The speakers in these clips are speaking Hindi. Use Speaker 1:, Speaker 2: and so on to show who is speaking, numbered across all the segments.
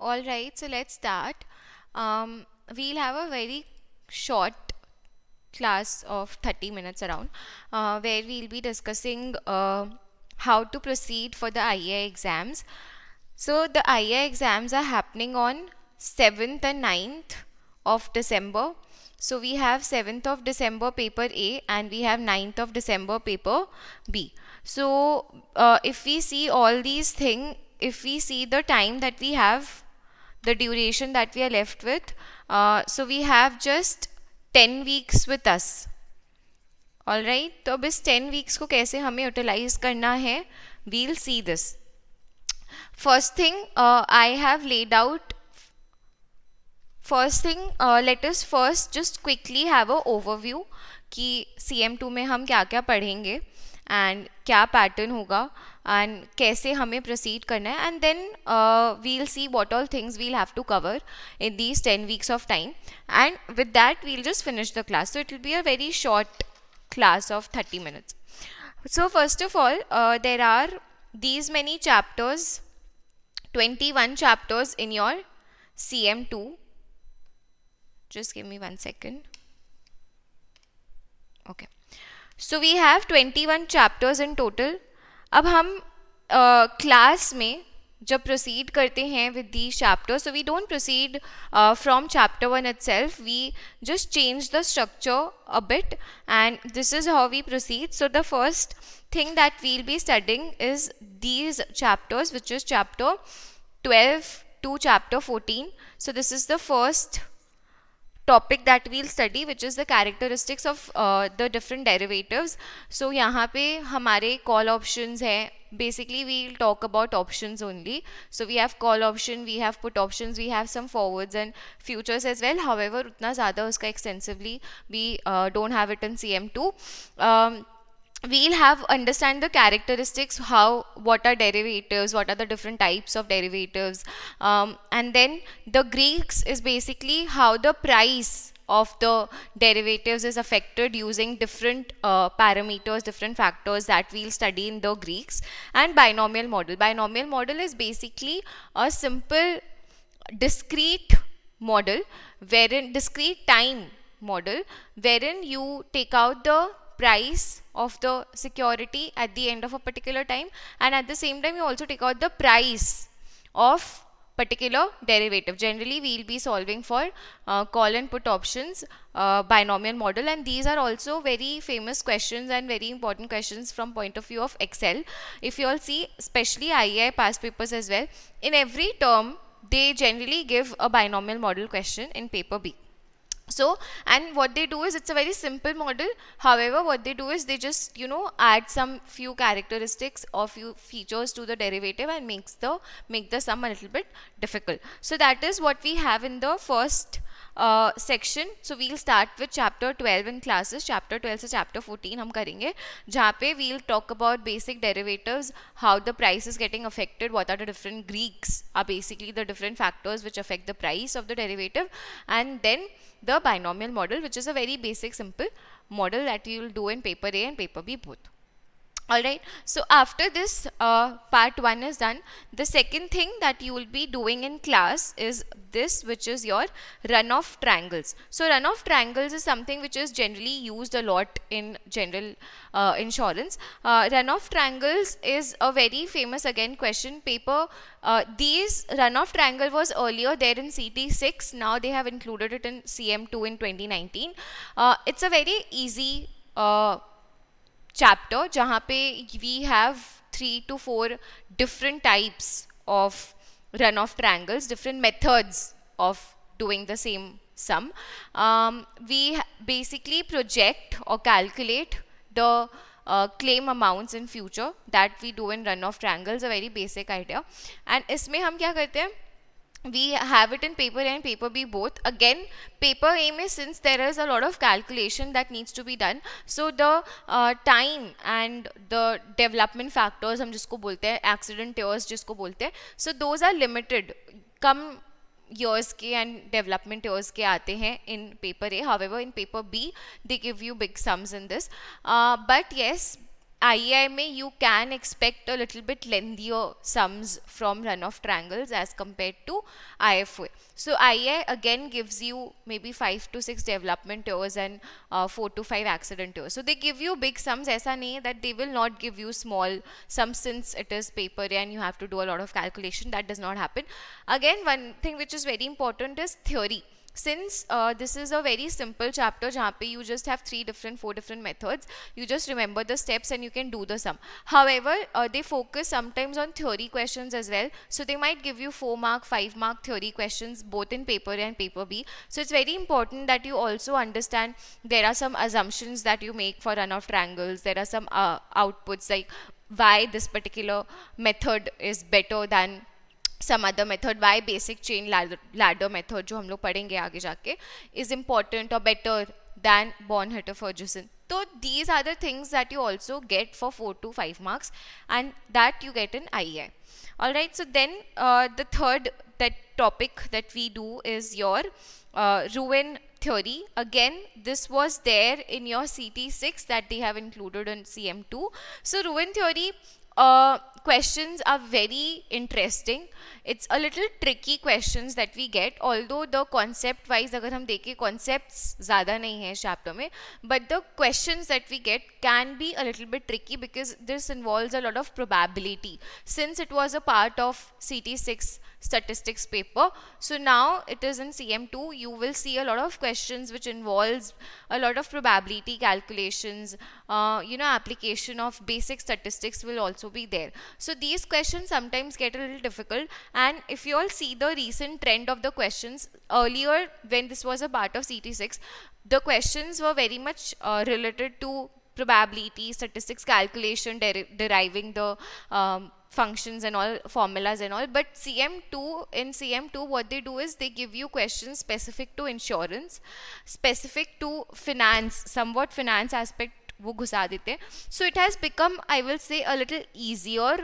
Speaker 1: Alright, so let's start. Um, we'll have a very short class of 30 minutes around uh, where we'll be discussing uh, how to proceed for the IA exams. So the IA exams are happening on 7th and 9th of December. So we have 7th of December paper A and we have 9th of December paper B. So uh, if we see all these things, if we see the time that we have the duration that we are left with. Uh, so we have just 10 weeks with us. All right right? तो अब इस 10 वीक्स को कैसे हमें यूटिलाइज करना है we'll see this first thing I have laid out first thing let us first just quickly have a overview कि सी एम टू में हम क्या क्या पढ़ेंगे एंड क्या पैटर्न होगा and kaise hame proceed and then uh, we'll see what all things we'll have to cover in these 10 weeks of time and with that we'll just finish the class so it will be a very short class of 30 minutes so first of all uh, there are these many chapters 21 chapters in your CM2 just give me one second okay so we have 21 chapters in total अब हम क्लास uh, में जब प्रोसीड करते हैं with the chapter so we don't proceed from chapter one itself we just change the structure a bit and this is how we proceed so the first thing that we'll be studying is these chapters which is chapter twelve to chapter fourteen so this is the first topic that we'll study which is the characteristics of the different derivatives so यहाँ पे हमारे कॉल ऑप्शन हैं basically we will talk about options only so we have call option we have put option we have some forwards and futures as well how उतना ज़्यादा उसका extensively we don't have it in C M to we'll have understand the characteristics how what are derivatives what are the different types of derivatives um, and then the greeks is basically how the price of the derivatives is affected using different uh, parameters, different factors that we'll study in the Greeks and binomial model. Binomial model is basically a simple discrete model wherein discrete time model wherein you take out the price of the security at the end of a particular time and at the same time you also take out the price of particular derivative. Generally, we will be solving for uh, call and put options uh, binomial model and these are also very famous questions and very important questions from point of view of Excel. If you all see, especially IEI past papers as well, in every term, they generally give a binomial model question in paper B so and what they do is it's a very simple model however what they do is they just you know add some few characteristics or few features to the derivative and makes the make the sum a little bit difficult so that is what we have in the first uh, section so we'll start with chapter 12 in classes chapter 12 to chapter 14 हम करेंगे जहाँ पे we'll talk about basic derivatives how the price is getting affected what are the different Greeks are basically the different factors which affect the price of the derivative and then the binomial model which is a very basic simple model that you will do in paper A and paper B both alright so after this uh, part 1 is done the second thing that you will be doing in class is this which is your runoff triangles so runoff triangles is something which is generally used a lot in general uh, insurance uh, runoff triangles is a very famous again question paper uh, these runoff triangle was earlier there in CT6 now they have included it in CM2 in 2019 uh, it's a very easy uh, chapter जहाँ पे we have three two four different types of run off triangles different methods of doing the same sum we basically project और calculate the claim amounts in future that we do in run off triangles a very basic idea and इसमें हम क्या करते हैं we have it in paper A and paper B both. Again, paper A is since there is a lot of calculation that needs to be done. So the uh, time and the development factors, हम जिसको बोलते हैं accident years जिसको बोलते हैं So those are limited. Come years के and development years के आते हैं in paper A. However, in paper B, they give you big sums in this. Uh, but yes, IEMA you can expect a little bit lengthier sums from runoff triangles as compared to IFA. So IEA again gives you maybe 5 to 6 development years and uh, 4 to 5 accident years. So they give you big sums aisa nahi that they will not give you small sums since it is paper and you have to do a lot of calculation that does not happen. Again one thing which is very important is theory since uh, this is a very simple chapter jahan you just have three different four different methods you just remember the steps and you can do the sum however uh, they focus sometimes on theory questions as well so they might give you four mark five mark theory questions both in paper and paper b so it's very important that you also understand there are some assumptions that you make for runoff triangles there are some uh, outputs like why this particular method is better than some other method why basic chain ladder method जो हम लोग पढ़ेंगे आगे जाके इज इम्पॉर्टेंट और better than Bornhuetter Ferguson तो these are the things that you also get for four to five marks and that you get in I A all right so then the third that topic that we do is your ruin theory again this was there in your ct6 that they have included in cm2 so ruin theory uh, questions are very interesting. It's a little tricky questions that we get. Although the concept wise, अगर हम देखें concepts ज़्यादा नहीं हैं chapter में, but the questions that we get can be a little bit tricky because this involves a lot of probability. Since it was a part of CT6 statistics paper. So now it is in CM2. You will see a lot of questions which involves a lot of probability calculations. Uh, you know, application of basic statistics will also be there. So these questions sometimes get a little difficult. And if you all see the recent trend of the questions earlier when this was a part of CT6, the questions were very much uh, related to probability, statistics calculation, deriving the um, functions and all formulas and all but cm2 in cm2 what they do is they give you questions specific to insurance specific to finance somewhat finance aspect so it has become i will say a little easier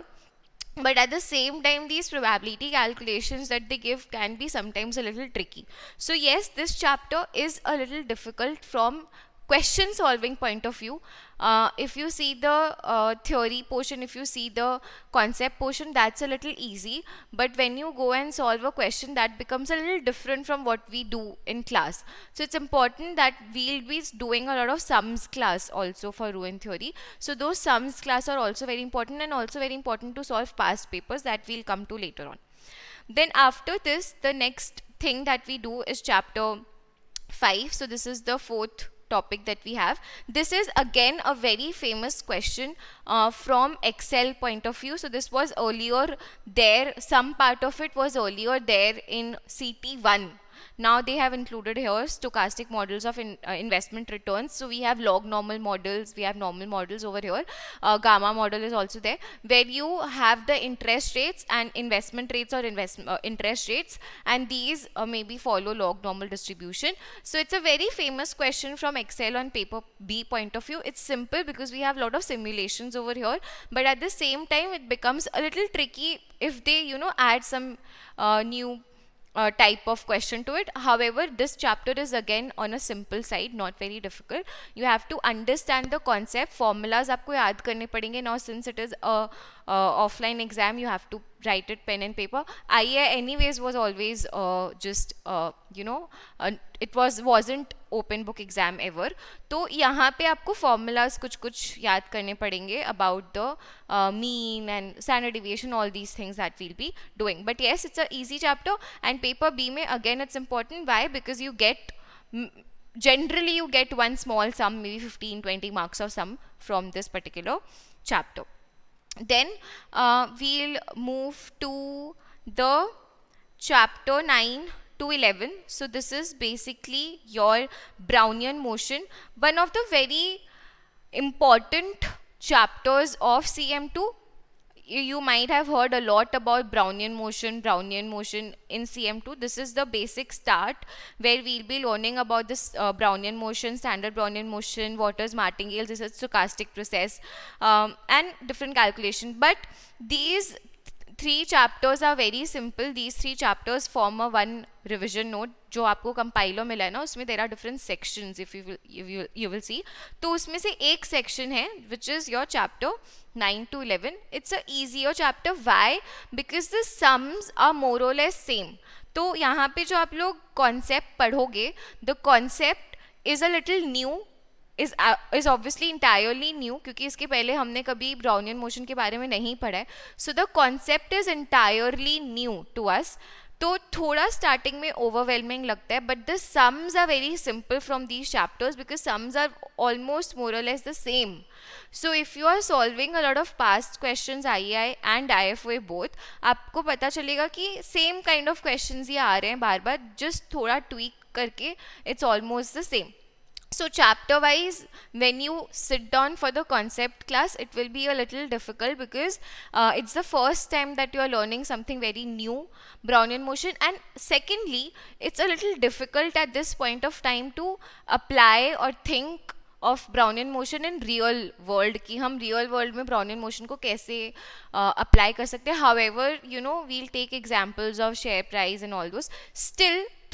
Speaker 1: but at the same time these probability calculations that they give can be sometimes a little tricky so yes this chapter is a little difficult from question solving point of view uh, if you see the uh, theory portion if you see the concept portion that's a little easy but when you go and solve a question that becomes a little different from what we do in class so it's important that we'll be doing a lot of sums class also for Ruin theory so those sums class are also very important and also very important to solve past papers that we'll come to later on then after this the next thing that we do is chapter 5 so this is the fourth topic that we have. This is again a very famous question uh, from Excel point of view. So this was earlier there, some part of it was earlier there in CT1 now they have included here stochastic models of in, uh, investment returns. So we have log normal models, we have normal models over here. Uh, gamma model is also there where you have the interest rates and investment rates or investment uh, interest rates and these uh, maybe follow log normal distribution. So it's a very famous question from Excel on paper B point of view. It's simple because we have a lot of simulations over here but at the same time it becomes a little tricky if they you know add some uh, new uh, type of question to it. However, this chapter is again on a simple side, not very difficult. You have to understand the concept. Formulas आपको याद करने पड़ेंगे now since it is a offline exam you have to write it pen and paper IEA anyways was always just you know it was wasn't open book exam ever तो यहाँ पे आपको formulas कुछ कुछ याद करने पड़ेंगे about the uh, mean and standard deviation all these things that we'll be doing but yes it's a easy chapter and paper B में again it's important why because you get generally you get one small sum maybe 15 20 marks or sum from this particular chapter then uh, we'll move to the chapter 9 to 11 so this is basically your brownian motion one of the very important chapters of cm2 you might have heard a lot about Brownian motion, Brownian motion in CM2. This is the basic start where we'll be learning about this uh, Brownian motion, standard Brownian motion, Waters, Martingale, this is stochastic process um, and different calculation. But these three chapters are very simple these three chapters form a one revision note जो आपको कंपाइलो मिला है ना उसमें there are different section if you will see तो उसमें से एक सेक्शन है which is your chapter nine to eleven it's a easy your chapter why because the sums are more or less same तो यहाँ पे जो आप लोग कॉन्सेप्ट पढ़ोगे the concept is a little new is is obviously entirely new क्योंकि इसके पहले हमने कभी ब्राउनियन मोशन के बारे में नहीं पढ़ा है so the concept is entirely new to us तो थोड़ा स्टार्टिंग में ओवरवेलमिंग लगता है but the sums are very simple from these chapters because sums are almost more or less the same so if you are solving a lot of past question I I and I F A both आपको पता चलेगा कि सेम काइंड ऑफ क्वेश्चन ही आ रहे हैं बार बार जस्ट थोड़ा ट्वीक करके it's almost the same So chapter wise when you sit down for the concept class it will be a little difficult because uh, it's the first time that you are learning something very new Brownian motion and secondly it's a little difficult at this point of time to apply or think of Brownian motion in real world. कि हम रियल वर्ल्ड में ब्राउनियन मोशन को कैसे अप्लाई uh, कर सकते हैं however you know we'll take examples of share price and all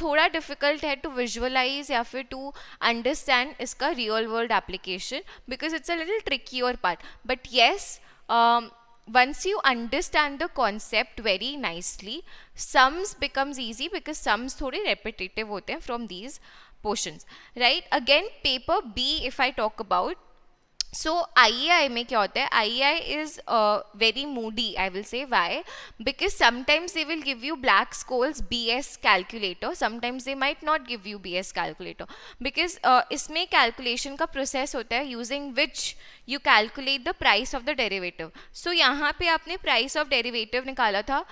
Speaker 1: थोड़ा डिफिकल्ट है टू विजुअलाइज या फिर टू अंडरस्टैंड इसका real world application because it's a little tricky और part but yes once you understand the concept very nicely sums becomes easy because sums थोड़े रेपिटेटिव होते हैं from these portion right again paper B if I talk about so I I में क्या होता है I I is very moody I will say why because sometimes they will give you Black Scholes B S calculator sometimes they might not give you B S calculator because इसमें कैलकुलेशन का प्रोसेस होता है using which you calculate the price of the derivative so यहाँ पे आपने प्राइस ऑफ डेरेवेटिव निकाला था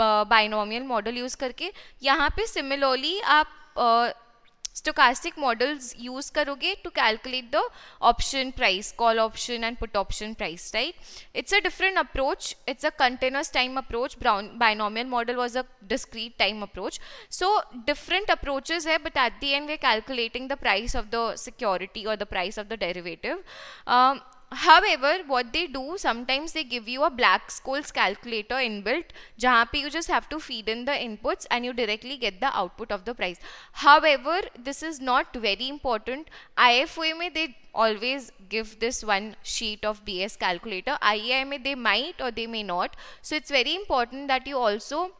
Speaker 1: बाइनोमियल मॉडल यूज़ करके यहाँ पे सिमिलरली आप uh, स्टोकास्टिक मॉडल्स यूज करोगे to calculate the option price call option and put option price right it's a different approach it's a continuous time approach brown binomial model was a discrete time approach so different approaches है but at the end we calculating the price of the security और the price of the derivative however what they do sometimes they give you a Black-Scholes calculator inbuilt jahan you just have to feed in the inputs and you directly get the output of the price however this is not very important may, they always give this one sheet of BS calculator IEIMA they might or they may not so it's very important that you also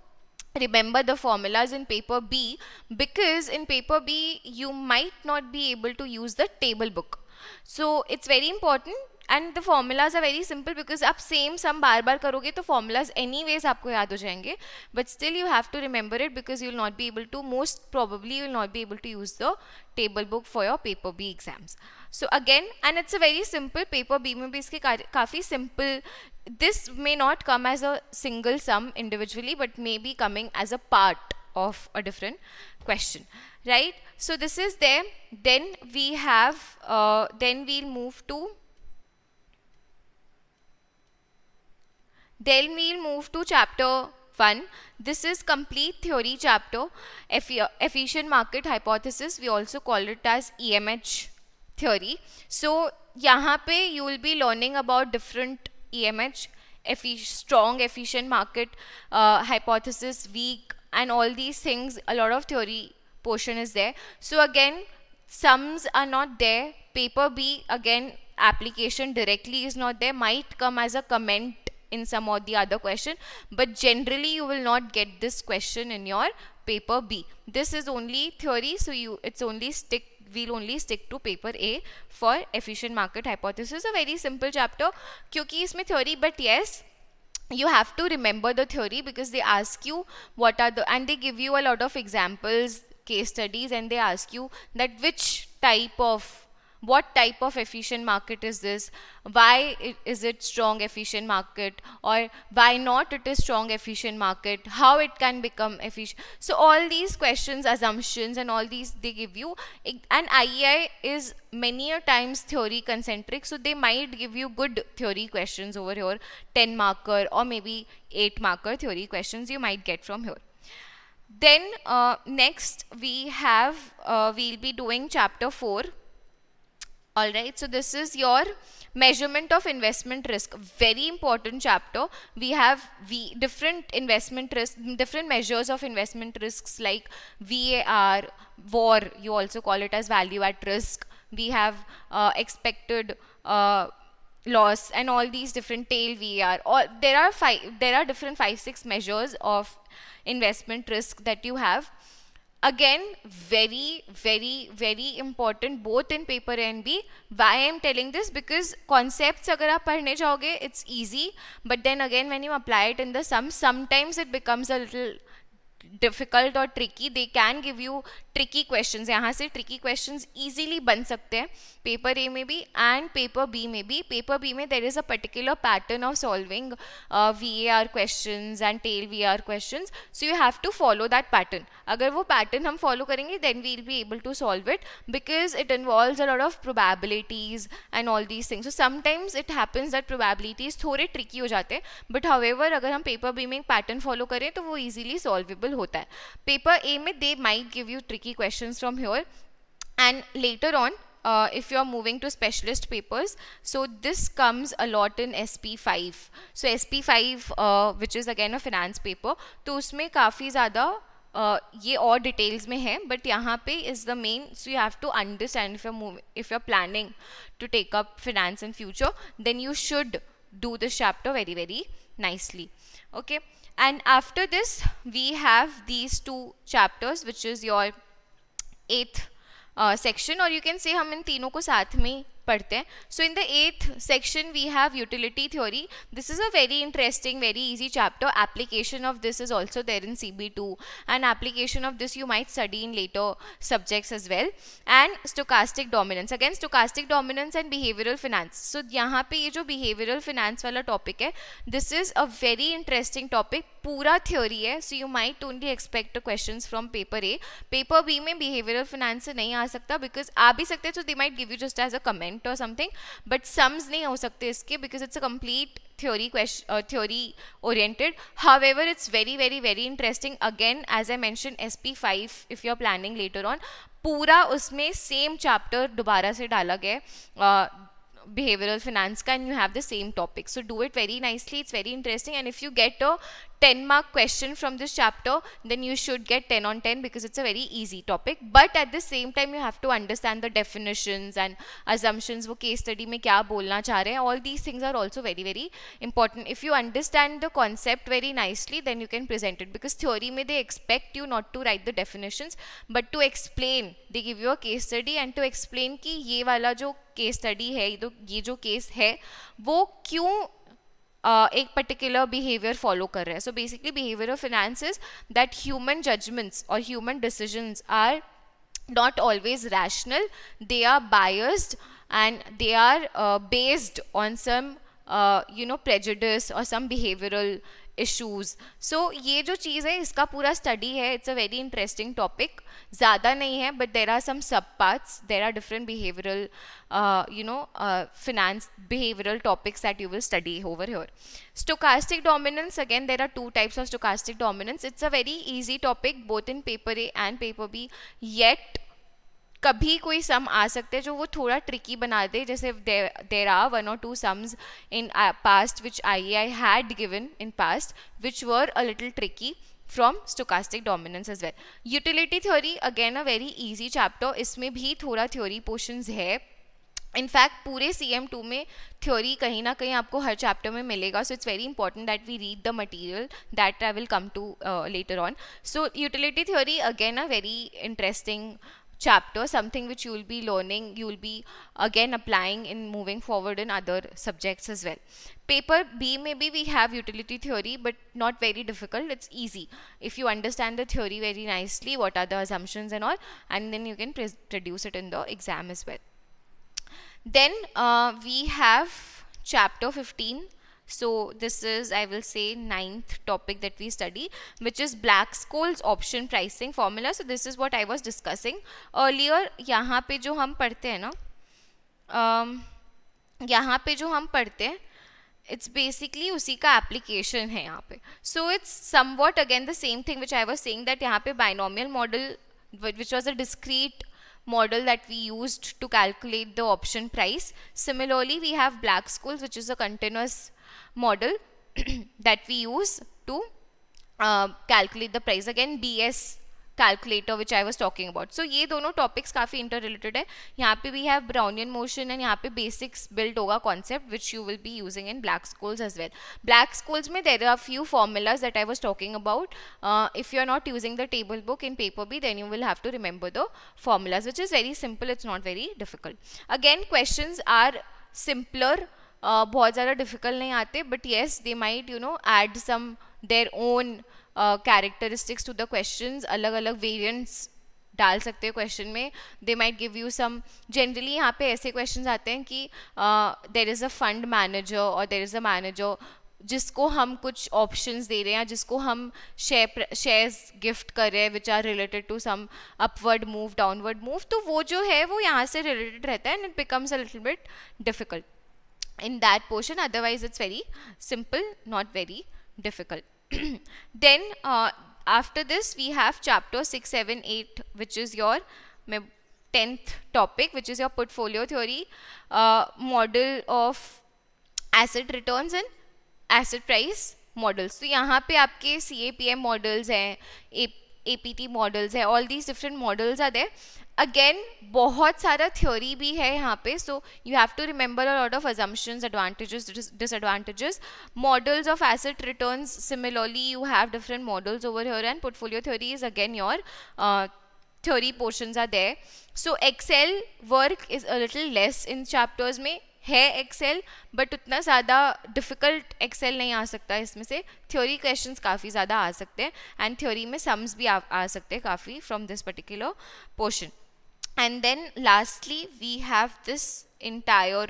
Speaker 1: remember the formulas in paper B because in paper B you might not be able to use the table book so it's very important and the formulas are very simple because आप सेम सम बार बार करोगे तो फॉर्मूलाज एनी वेज आपको याद हो जाएंगे but still you have to remember it because you will not be able to most probably you will not be able to use the table book for your paper B exams so again and it's a very simple paper b mein bhi iske काफ़ी simple this may not come as a single sum individually but may be coming as a part of a different question right so this is there then we have uh, then we'll move to Then we'll move to chapter 1. This is complete theory chapter, efficient market hypothesis. We also call it as EMH theory. So, here you will be learning about different EMH, effi strong efficient market uh, hypothesis, weak and all these things. A lot of theory portion is there. So again, sums are not there. Paper B again application directly is not there might come as a comment in some or the other question but generally you will not get this question in your paper B. This is only theory so you it's only stick we'll only stick to paper A for efficient market hypothesis a very simple chapter क्योंकि इसमें theory but yes you have to remember the theory because they ask you what are the and they give you a lot of examples case studies and they ask you that which type of what type of efficient market is this why is it strong efficient market or why not it is strong efficient market how it can become efficient so all these questions assumptions and all these they give you and IEI is many a times theory concentric so they might give you good theory questions over here 10 marker or maybe 8 marker theory questions you might get from here then uh, next we have uh, we'll be doing chapter 4 all right so this is your measurement of investment risk very important chapter we have we different investment risk different measures of investment risks like var war you also call it as value at risk we have uh, expected uh, loss and all these different tail var all there are five there are different five six measures of investment risk that you have again very very very important both in paper and b why i'm telling this because concepts agar aap padhne jaoge it's easy but then again when you apply it in the sum sometimes it becomes a little difficult or tricky they can give you tricky questions यहाँ से ट्रिकी क्वेश्चंस इजीली बन सकते हैं पेपर ए में भी एंड पेपर बी में भी पेपर बी में there is a particular pattern of solving V A R question and tail V R question so you have to follow that pattern अगर वो पैटर्न हम फॉलो करेंगे then we'll be able to solve it because it involve a lot of probabilities and all these things so sometimes it happens that probabilities थोड़े ट्रिकी हो जाते हैं बट हावेवर अगर हम पेपर बी में पैटर्न फॉलो करें तो वो ईजिली सॉल्वेबल होता है पेपर ए में they might give you trick questions from here and later on uh, if you are moving to specialist papers so this comes a lot in sp5 so sp5 uh, which is again a finance paper to usme kafi zyada uh, ye aur details mein but yahan pe is the main so you have to understand if you move if you're planning to take up finance in future then you should do this chapter very very nicely okay and after this we have these two chapters which is your eighth section और यू कैन से हम इन तीनों को साथ में पढ़ते हैं so in the eighth section we have utility theory this is a very interesting very easy chapter application of this is also there in C B two and application of this you might study in later subjects as well and stochastic dominance again stochastic dominance and behavioural finance so यहाँ पे ये जो बिहेवियरल फिनेंस वाला टॉपिक है this is a very interesting topic पूरा थ्योरी है so you might only expect question from paper A paper B में बिहेवियरल फाइनेंस से नहीं आ सकता बिकॉज आ भी सकते so they might give you just as a comment और समथिंग बट सम्स नहीं हो सकते इसके because it's a complete oriented however it's very very very interesting again as I mention S P five if you are planning later on पूरा उसमें सेम चैप्टर दोबारा से डाला गया बिहेवियरल फाइनेंस uh, का and you have the same topic so do it very nicely it's very interesting and if you get a 10 mark question from this chapter then you should get 10 on 10 because it's a very easy topic but at the same time you have to understand the definitions and assumptions wo case study mein kya bolna cha rahe hain all these things are also very very important if you understand the concept very nicely then you can present it because theory mein they expect you not to write the definitions but to explain they give you a case study and to explain ki ye wala jo case study है तो ये जो केस है वो क्यों एक पर्टिकुलर बिहेवियर फॉलो कर रहे हैं so basically behaviour of finance that human judgements और human decisions are not always rational they are biased and they are based on some you know prejudices और सम बिहेवियरल इश्यूज़ सो ये जो चीज़ है इसका पूरा स्टडी है it's a very interesting topic ज़्यादा नहीं है but there are some sub parts there are different behavioural you know finance behavioural topics that you will study over here stochastic dominance again there are two types of stochastic dominance it's a very easy topic both in paper A and paper B yet कभी कोई सम आ सकते हैं जो वो थोड़ा ट्रिकी बना दे जैसे देर आर वन और two sums in past which I I had given in past which were a little tricky from stochastic dominance as well utility theory again a very easy chapter इसमें भी थोड़ा थ्योरी पोर्शन है इनफैक्ट पूरे सी एम टू में थ्योरी कहीं ना कहीं आपको हर चैप्टर में मिलेगा so it's very important that we read the material that I will come to later on so utility theory again a very interesting chapter something which you will be learning you will be again applying in moving forward in other subjects as well paper b maybe we have utility theory but not very difficult it's easy if you understand the theory very nicely what are the assumptions and all and then you can produce it in the exam as well then uh, we have chapter 15 so this is, I will say, ninth topic that we study, which is Black-Scholes option pricing formula. So this is what I was discussing earlier. यहाँ पे जो हम पढ़ते हैं ना, um, यहाँ पे जो हम पढ़ते it's basically बेसिकली उसी का एप्लीकेशन है यहाँ पे so it's somewhat again the same thing which I was saying यहाँ पे binomial model which was model that we used to calculate the option price. Similarly, we have Black-Scholes, which is a continuous model that we use to uh, calculate the price again BS calculator which I was talking about. So, these topics are interrelated. Here we have Brownian motion and here basics built hoga concept which you will be using in black schools as well. Black schools mein there are a few formulas that I was talking about. Uh, if you are not using the table book in paper B then you will have to remember the formulas which is very simple. It's not very difficult. Again questions are simpler बहुत ज़्यादा डिफ़िकल्ट नहीं आते but yes they might you know add some their own characteristics to the question अलग अलग वेरियंट्स डाल सकते हो क्वेश्चन में they might give you some generally यहाँ पे ऐसे क्वेश्चन आते हैं कि there is a fund manager और देर इज़ अ मैनेजर जिसको हम कुछ ऑप्शंस दे रहे हैं जिसको हम शेयर शेयर्स गिफ्ट कर रहे हैं which are related to some upward move downward move तो वो जो है वो यहाँ से रिलेटेड रहता है and it becomes a little bit difficult in that portion otherwise it's very simple not very difficult then uh, after this we have chapter 6 7 8 which is your 10th topic which is your portfolio theory uh, model of asset returns and asset price models तो so, यहाँ पे आपके C A P M models हैं ए पी टी मॉडल्स हैं all these different models are there again बहुत सारा थ्योरी भी है यहाँ पे so you have to remember a lot of assumptions advantages disadvantages models of asset return similarly you have different models over your and portfolio theory is again your theory portion are there so Excel work is a little less in chapters में है एक्सेल बट उतना ज़्यादा डिफिकल्ट एक्सेल नहीं आ सकता इसमें से थ्योरी क्वेश्चन काफ़ी ज़्यादा आ सकते हैं एंड थ्योरी में सम्स भी आ, आ सकते हैं काफ़ी from this particular portion and then lastly we have this entire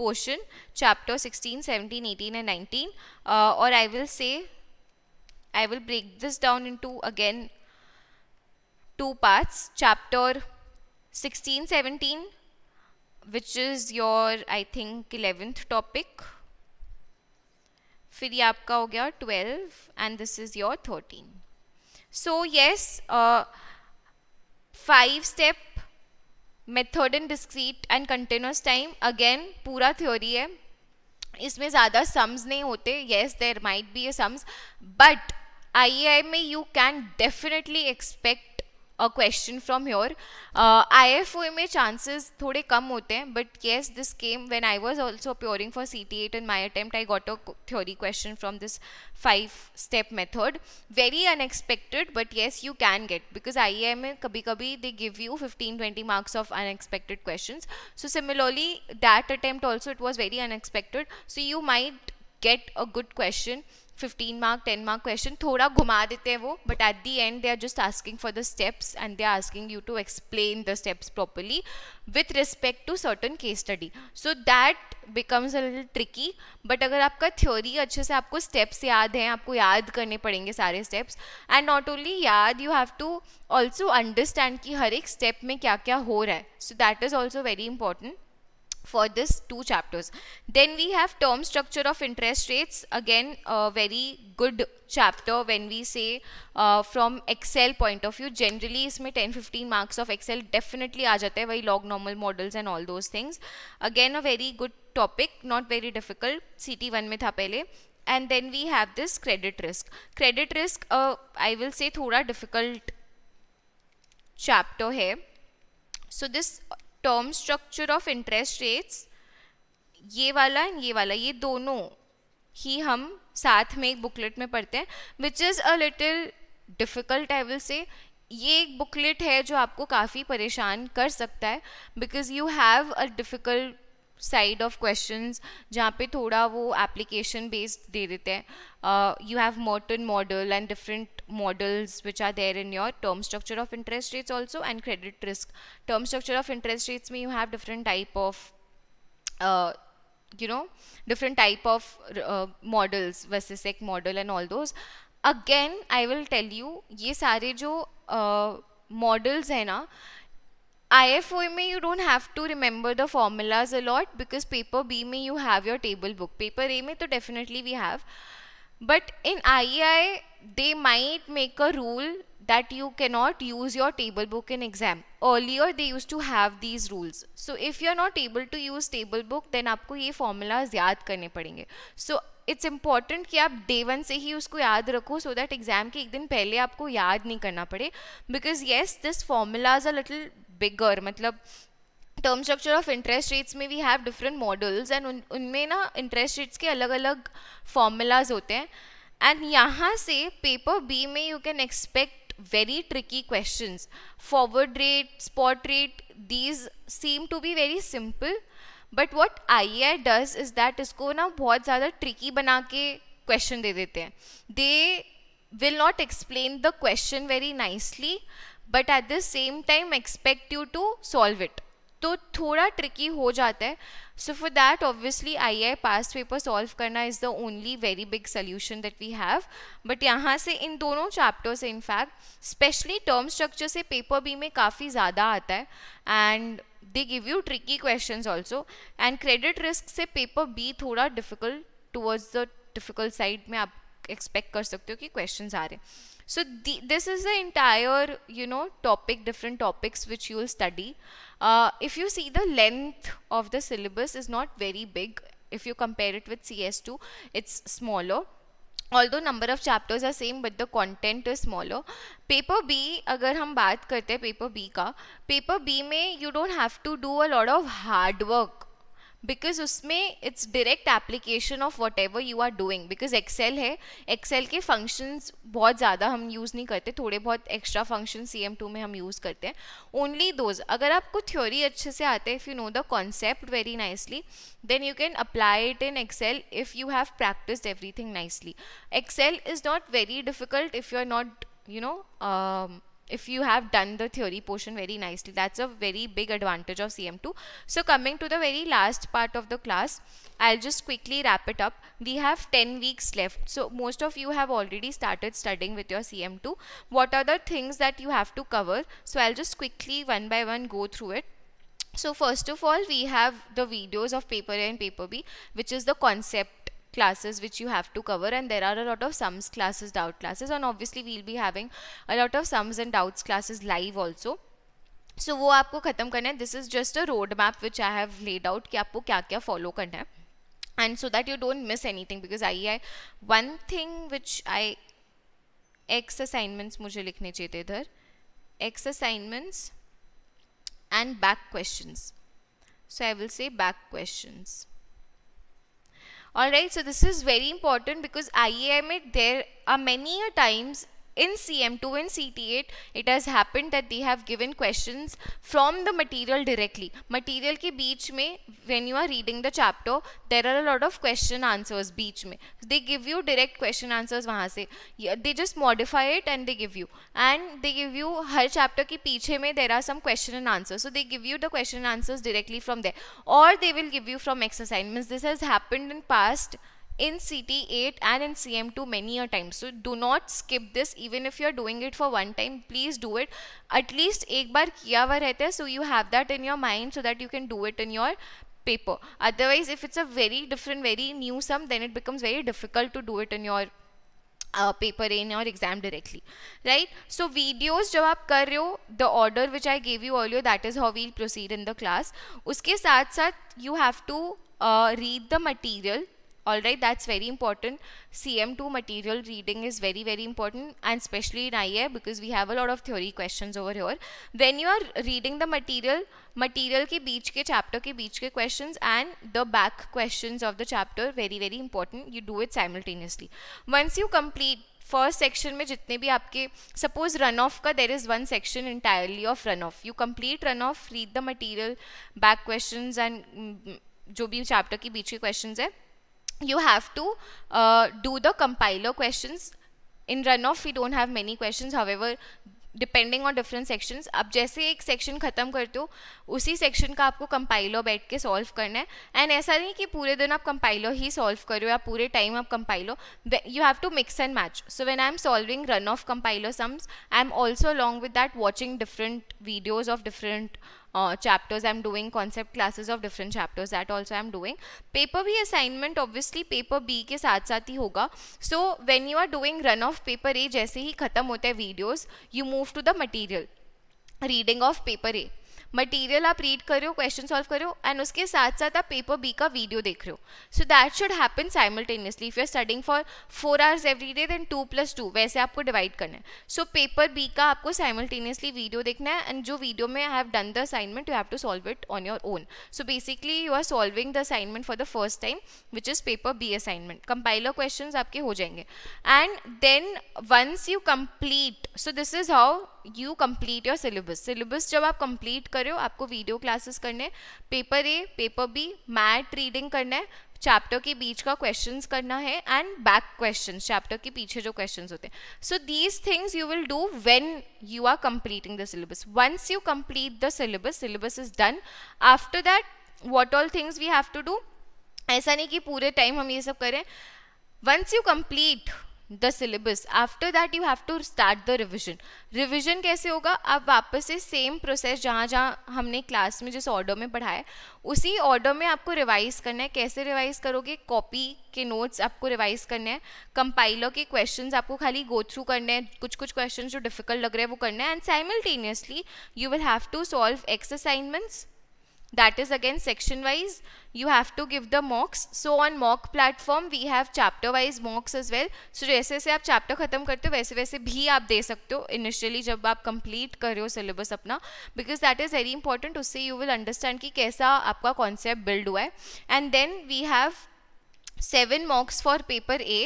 Speaker 1: portion chapter 16 17 18 and 19 uh, or I will say I will break this down into again two parts chapter 16 17 which is your I think 11th topic फिर आपका हो गया 12 and this is your 13 so yes uh, five step method in discrete and continuous time again पूरा थ्योरी है इसमें ज़्यादा सम्स नहीं होते yes there might be a sums but I में you can definitely expect A question from here. Uh, IFOA में chances thode कम होते but yes this came when I was also appearing for CT8 in my attempt I got a theory question from this five step method. Very unexpected but yes you can get because IEM kabhi-kabhi they give you 15-20 marks of unexpected questions. So similarly that attempt also it was very unexpected so you might get a good question 15 mark 10 mark question थोड़ा घुमा देते हैं वो but at the end they are just asking for the steps and they are asking you to explain the steps properly with respect to certain case study so that becomes a little tricky but अगर आपका थ्योरी अच्छे से आपको स्टेप्स याद हैं आपको याद करने पड़ेंगे सारे स्टेप्स एंड नॉट ओनली याद you have to also understand कि हर एक स्टेप में क्या क्या हो रहा है so that is also very important for this two chapters then we have term structure of interest rates again a very good chapter when we say uh, from excel point of view generally isme 10 15 marks of excel definitely aa jata hai wahi log normal models and all those things again a very good topic not very difficult ct1 mein tha pehle and then we have this credit risk credit risk uh, i will say thoda difficult chapter hai so this term structure of interest rates ये वाला एंड ये वाला ये दोनों ही हम साथ में एक बुकलेट में पढ़ते हैं which is a little difficult I will say ये एक बुकलेट है जो आपको काफ़ी परेशान कर सकता है because you have a difficult side of question जहाँ पे थोड़ा वो एप्लीकेशन बेस्ड दे देते हैं you have Merton model and different models which are there in your term structure of interest rates also and credit risk term structure of interest rates में you have different type of you know different type of models versus एक model and all those again I will tell you ये सारे जो uh, हैं ना IFOA में you don't have to remember the formulas a lot because paper B में you have your table book. Paper A में तो definitely we have. But in IEI they might make a rule that you cannot use your table book in exam. Earlier they used to have these rules. So if you are not able to use table book then आपको ये formulas याद करने पड़ेंगे. So इट्स इम्पॉर्टेंट कि आप डे वन से ही उसको याद रखो सो दैट एग्जाम के एक दिन पहले आपको याद नहीं करना पड़े because yes this formulas a little bigger मतलब term structure of interest rates में we have different models and उनमें ना इंटरेस्ट रेट्स के अलग अलग फॉर्मूलाज होते हैं एंड यहाँ से पेपर बी में you can expect very tricky question forward rate spot rate these seem to be very simple but what I I does is that इसको ना बहुत ज़्यादा ट्रिकी बना के क्वेश्चन दे देते हैं they will not explain the question very nicely but at the same time expect you to solve it तो थोड़ा ट्रिकी हो जाता है so for that obviously I I past paper solve करना is the only very big solution that we have but यहाँ से इन दोनों चैप्टर से इनफैक्ट स्पेशली टर्म स्ट्रक्चर से पेपर बी में काफ़ी ज़्यादा आता है and they give you tricky question also and credit risk से पेपर बी थोड़ा difficult towards the difficult side में आप एक्सपेक्ट कर सकते हो कि क्वेश्चन आ रहे हैं so this is the entire you know topic different topics which you will study uh, if you see the length of the syllabus is not very big if you compare it with cs2 it's smaller although number of chapters are same but the content is smaller paper b agar hum baat karte paper b ka paper b you don't have to do a lot of hard work because उसमें it's direct application of whatever you are doing because Excel है एक्सेल के फंक्शंस बहुत ज़्यादा हम यूज़ नहीं करते थोड़े बहुत extra function C M two में हम यूज़ करते हैं ओनली दोज अगर आपको थ्योरी अच्छे से आते हैं if you know the concept very nicely then you can apply it in Excel if you have every everything nicely Excel is not very difficult if you are not you know if you have done the theory portion very nicely that's a very big advantage of cm2 so coming to the very last part of the class i'll just quickly wrap it up we have 10 weeks left so most of you have already started studying with your cm2 what are the things that you have to cover so i'll just quickly one by one go through it so first of all we have the videos of paper A and paper B which is the concept classes which you have to cover and there are a lot of sums classes doubt classes and obviously we'll be having a lot of sums and doubts classes live also so wo aapko khatam karna this is just a roadmap which i have laid out ki aapko kya kya follow karna and so that you don't miss anything because i one thing which i x assignments mujhe likhne chahiye the x assignments and back questions so i will say back questions Alright, so this is very important because IAM it there are many times in CM2 and CT8 it has happened that they have given questions from the material directly material ke बीच mein, when you are reading the chapter there are a lot of question answers बीच में they give you direct question answers wahan se. Yeah, they just modify it and they give you and they give you har chapter के पीछे mein, there are some question and answers so they give you the question and answers directly from there or they will give you from exercise means this has happened in past in CT8 and in CM2 many a time. So do not skip this even if you are doing it for one time. Please do it. At least एक बार किया हुआ रहता है so you have that in your mind so that you can do it in your paper. Otherwise if it's a very different very new sum then it becomes very difficult to do it in your uh, paper in your exam directly right so videos जब आप कर रहे हो the order which I gave you earlier that is how we'll proceed in the class उसके साथ साथ you have to uh, read the material Alright, that's very important. CM2 material reading is very, very important and especially in IA because we have a lot of theory questions over here. When you are reading the material, material ke beech ke chapter ke beech ke questions and the back questions of the chapter, very, very important. You do it simultaneously. Once you complete first section में जितने भी आपके सपोज रन ऑफ का there is one section entirely of run off you complete run off read the material back question and जो भी चैप्टर के बीच के क्वेश्चन है you have to uh, do the compiler questions in runoff we don't have many questions however depending on different sections अब जैसे एक सेक्शन ख़त्म करते हो उसी सेक्शन का आपको कंपाइलर बैठ के सॉल्व करना है एंड ऐसा नहीं कि पूरे दिन आप कंपाइलर ही सॉल्व करो या पूरे टाइम आप कंपाइलो you have to mix and match so when I am solving run off compiler sums I am also along with that watching different videos of different uh, chapters i'm doing concept classes of different chapters that also i'm doing paper bhi assignment obviously paper b ke sath sath hi hoga so when you are doing run off paper a जैसे ही खत्म होते हैं videos you move to the material reading of paper A material आप रीड कर रहे हो क्वेश्चन सॉल्व कर रहे हो एंड उसके साथ साथ आप पेपर बी का वीडियो देख रहे हो so that should happen simultaneously if you are studying for four hours every day then two plus two वैसे आपको डिवाइड करना है सो पेपर बी का आपको साइमल्टेनियसली वीडियो देखना है एंड जो वीडियो में I have done the assignment you have to solve it on your own so basically you are solving the assignment for the first time which is paper B assignment compiler question आपके हो जाएंगे and then once you complete so this is how you complete your syllabus syllabus जब आप कंप्लीट कर रहे हो आपको वीडियो क्लासेस करने paper A paper B mat reading करना है चैप्टर के बीच का क्वेश्चंस करना है एंड बैक क्वेश्चंस चैप्टर के पीछे जो क्वेश्चंस होते हैं so these things you will do when you are completing the syllabus once you complete the syllabus syllabus is done after that what all things we have to do ऐसा नहीं कि पूरे टाइम हम ये सब करें once you complete the syllabus after that you have to start the revision revision कैसे होगा आप वापस से सेम प्रोसेस जहाँ जहाँ हमने क्लास में जिस ऑर्डर में पढ़ाया उसी ऑर्डर में आपको रिवाइज़ करना है कैसे रिवाइज़ करोगे कॉपी के नोट्स आपको रिवाइज करने हैं कंपाइलर के क्वेश्चंस आपको खाली गो थ्रू करने हैं कुछ कुछ क्वेश्चंस जो डिफिकल्ट लग रहे हैं वो करने हैं and simultaneously you will have to solve X assignments that is again section wise you have to give the mocks so on mock platform we have chapter wise mocks as well so jaise जैसे aap chapter khatam karte ho waise waise bhi aap de sakte ho initially jab aap complete kar rahe ho syllabus apna because that is very important usse you will understand ki kaisa aapka concept build hua hai and then we have seven mocks for paper A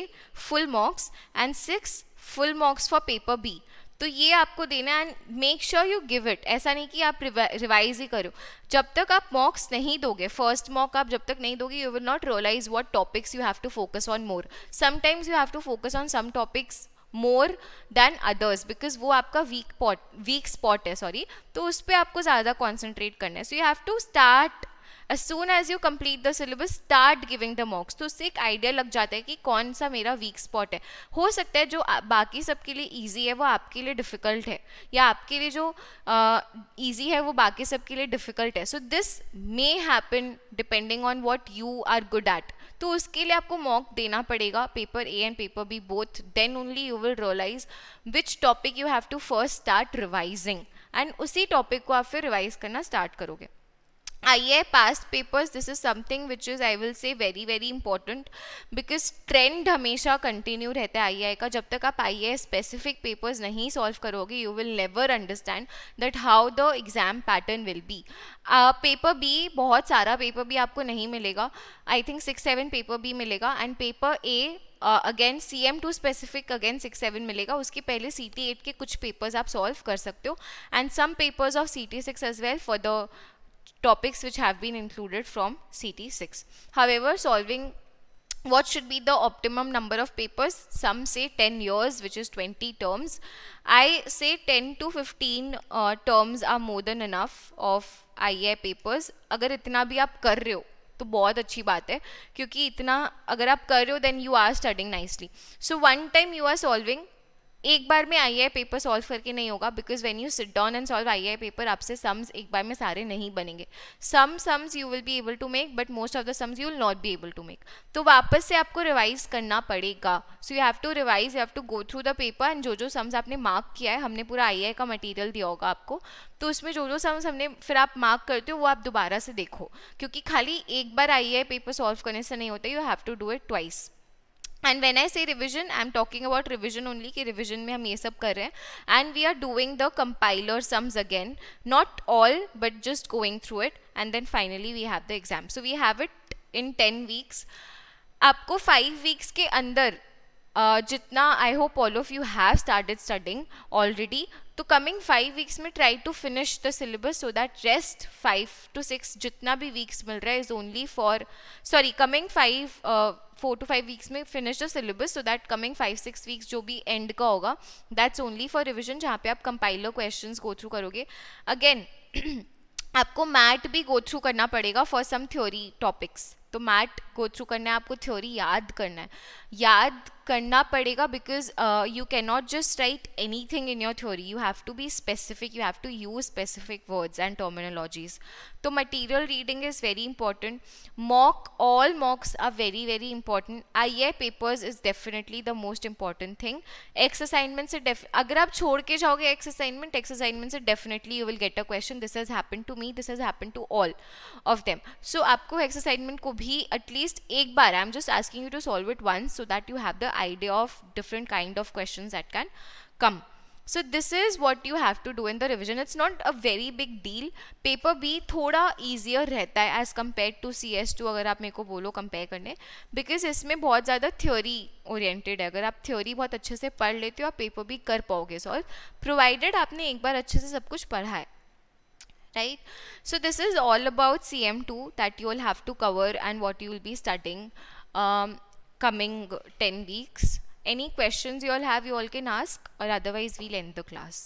Speaker 1: full mocks and six full mocks for paper B तो ये आपको देना है and make sure you give it ऐसा नहीं कि आप रिवाइज ही करो जब तक आप मॉक्स नहीं दोगे फर्स्ट मॉक आप जब तक नहीं दोगे you will not realise what topics you have to focus on more sometimes you have to focus on some topics more than others because वो आपका वीक पॉट वीक स्पॉट है सॉरी तो उस पर आपको ज़्यादा कॉन्सेंट्रेट करना है so you have to start as soon as you complete the syllabus start giving the mocks तो उससे एक आइडिया लग जाता है कि कौन सा मेरा वीक स्पॉट है हो सकता है जो बाकी सबके लिए ईजी है वो आपके लिए डिफ़िकल्ट है या आपके लिए जो ईजी uh, है वो बाकी सबके लिए डिफ़िकल्ट है so this may happen depending on what you are good at तो उसके लिए आपको मॉक देना पड़ेगा paper A and paper B both then only you will realise which topic you have to first start revising and उसी टॉपिक को आप फिर रिवाइज करना स्टार्ट करोगे आई आइए past papers this is something which is I will say very very important because trend हमेशा कंटिन्यू रहता है आई आई का जब तक आप आई स्पेसिफिक पेपर्स नहीं सॉल्व करोगे you will never understand that how the exam pattern will be paper B बहुत सारा पेपर भी आपको नहीं मिलेगा I think six seven paper B मिलेगा and paper A again C M two specific again six seven मिलेगा उसके पहले सी टी एट के कुछ पेपर्स आप सॉल्व कर सकते हो and some papers of C T six as well for the topics which have been included from CT6. However, solving what should be the optimum number of papers some say 10 years which is 20 terms i say 10 to 15 uh, terms are more than enough of I papers अगर इतना भी आप कर रहे हो तो बहुत अच्छी बात है क्योंकि इतना अगर आप कर रहे हो then you are studying nicely so एक बार में आई आई पेपर सॉल्व करके नहीं होगा because when you sit down and solve I paper आपसे सम्स एक बार में सारे नहीं बनेंगे some sums you will be able to make but most of the sums you will not be able to make तो वापस से आपको रिवाइज करना पड़ेगा so you have to revise you have to go through the paper and जो जो सम्स आपने मार्क किया है हमने पूरा आई का मटीरियल दिया होगा आपको तो उसमें जो जो सम्स हमने फिर आप मार्क करते हो वो आप दोबारा से देखो क्योंकि खाली एक बार आई पेपर सॉल्व करने से नहीं होता you have to do it twice and when I say revision I am talking about revision only कि रिविजन में हम ये सब कर रहे हैं and we are doing the compiler sums again not all but just going through it and then finally we have the exam so we have it in ten weeks आपको फाइव वीक्स के अंदर जितना I hope all of you have started studying already तो कमिंग फाइव वीक्स में try to finish the syllabus so that rest five to six जितना भी वीक्स मिल रहा है is only for sorry coming five four to five weeks में finish the syllabus so that coming five six weeks जो भी एंड का होगा दैट्स ओनली फॉर रिविजन जहाँ पे आप कंपाइलर क्वेश्चन गो थ्रू करोगे अगेन आपको मैट भी गो थ्रू करना पड़ेगा फॉर सम थ्योरी टॉपिक्स तो मैट गो थ्रू करना है आपको थ्योरी याद करना है याद करना पड़ेगा because you can not just write anything in your theory you have to be specific you have to use specific words and terminologies तो material reading is very important mock all mocks are very very important I A papers is definitely the most important thing X assignment से अगर आप छोड़ के जाओगे एक्स असाइनमेंट एक्स असाइनमेंट से definitely you will get a question this has happen to me this has happen to all of them so आपको एक्स असाइनमेंट को भी एटलीस्ट एक बार I am just asking you to solve it once so that you have the idea of different kind of questions that can come so this is what you have to do in the revision. It's not a very big deal. Paper B thoda easier rehta hai as compared to CS2 agar aap मेरे को बोलो compare karne because isme bahut zyada theory oriented hai agar aap theory bahut acche se pad lete ho aap paper B kar paoge solve provided aapne ek bar acche se sab kuch padha hai right so this is all about cm2 that you will have to cover and what you will be studying um, coming 10 weeks. Any questions you all have, you all can ask or otherwise we'll end the class.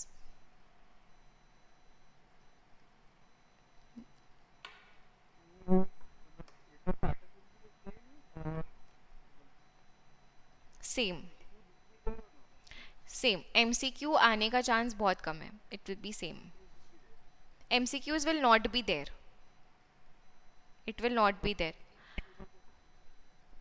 Speaker 1: Same same M C Q आने का चांस बहुत कम है it will be same M C Qs will not be there it will not be there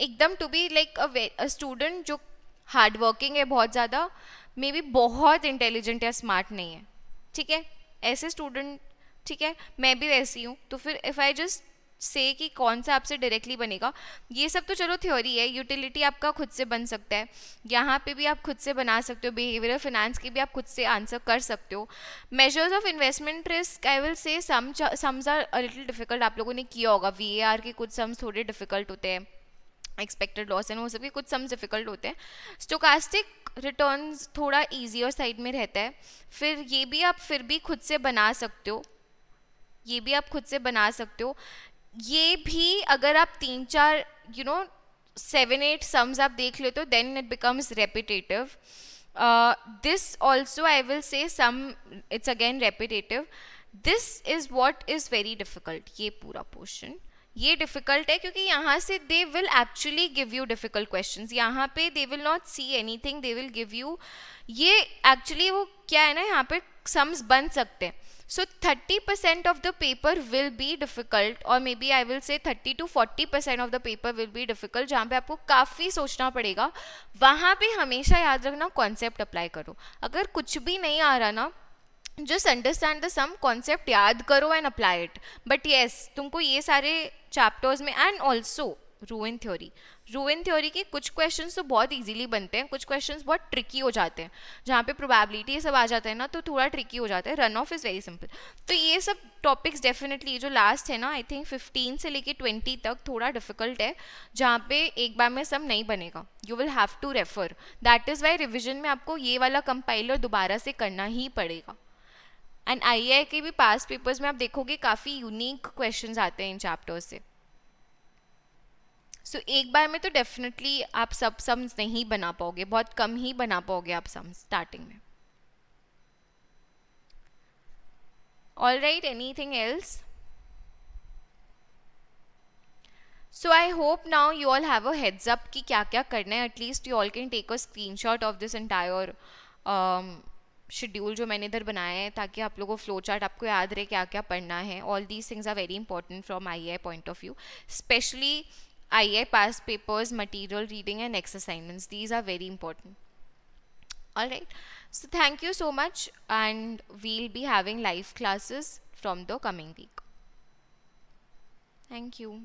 Speaker 1: एकदम to be like a student जो हार्ड वर्किंग है बहुत ज़्यादा मे बी बहुत इंटेलिजेंट या स्मार्ट नहीं है ठीक है ऐसे स्टूडेंट ठीक है मैं भी वैसी हूँ तो फिर इफ़ आई जस्ट से कि कौन सा आपसे डायरेक्टली बनेगा ये सब तो चलो थ्योरी है यूटिलिटी आपका खुद से बन सकता है यहाँ पे भी आप खुद से बना सकते हो बिहेवियर फाइनेंस की भी आप खुद से आंसर कर सकते हो measures of investment risk I will say some sums are little difficult आप लोगों ने किया होगा वी के कुछ सम्स थोड़े डिफिकल्ट होते हैं एक्सपेक्टेड लॉस एंड वो सब के कुछ सम्स डिफ़िकल्ट होते हैं स्टोकास्टिक रिटर्न थोड़ा ईजी और साइड में रहता है फिर ये भी आप फिर भी खुद से बना सकते हो ये भी आप खुद से बना सकते हो ये भी अगर आप तीन चार you know seven eight sums आप देख लेते हो then it becomes repetitive this also I will say some it's again repetitive this is what is very difficult ये पूरा पोर्शन ये डिफ़िकल्ट है क्योंकि यहाँ से they will actually give you difficult question यहाँ पे they will not see anything they will give you ये एक्चुअली वो क्या है ना यहाँ पे सम्स बन सकते हैं so thirty percent of the paper will be difficult और maybe I will say thirty to forty percent of the paper will be difficult जहाँ पे आपको काफ़ी सोचना पड़ेगा वहाँ पे हमेशा याद रखना कॉन्सेप्ट अप्लाई करो अगर कुछ भी नहीं आ रहा ना just understand the sum concept याद करो and apply it but yes तुमको ये सारे चैप्टर्स में and also ruin theory ruin theory के कुछ क्वेश्चन तो बहुत ईजिली बनते हैं कुछ क्वेश्चन बहुत ट्रिकी हो जाते हैं जहाँ पे प्रोबेबिलिटी ये सब आ जाते हैं ना तो थोड़ा ट्रिकी हो जाता है run off is very simple तो ये सब टॉपिक्स डेफिनेटली जो लास्ट है ना आई थिंक फिफ्टीन से लेके ट्वेंटी तक थोड़ा डिफिकल्ट है जहाँ पे एक बार में सब नहीं बनेगा you will have to refer that is why revision में आपको ये वाला कंपाइलर दोबारा से करना ही पड़ेगा एंड आई आई के भी पास पेपर्स में आप देखोगे काफ़ी यूनिक क्वेश्चन आते हैं इन चैप्टर्स से सो so, एक बार में तो डेफिनेटली आप सब सम्स नहीं बना पाओगे बहुत कम ही बना पाओगे आप सम्स स्टार्टिंग में all right anything else so I hope now you all have a heads up कि क्या क्या करना है at least you all can take a screenshot of this entire schedule जो मैंने इधर बनाया है ताकि आप लोगों को फ्लो चार्ट आपको याद रहे क्या क्या पढ़ना है all these things are very important from I I point of view specially I I past papers material reading and X assignments these are very important all right so thank you so much and we'll be having live classes from the coming week thank you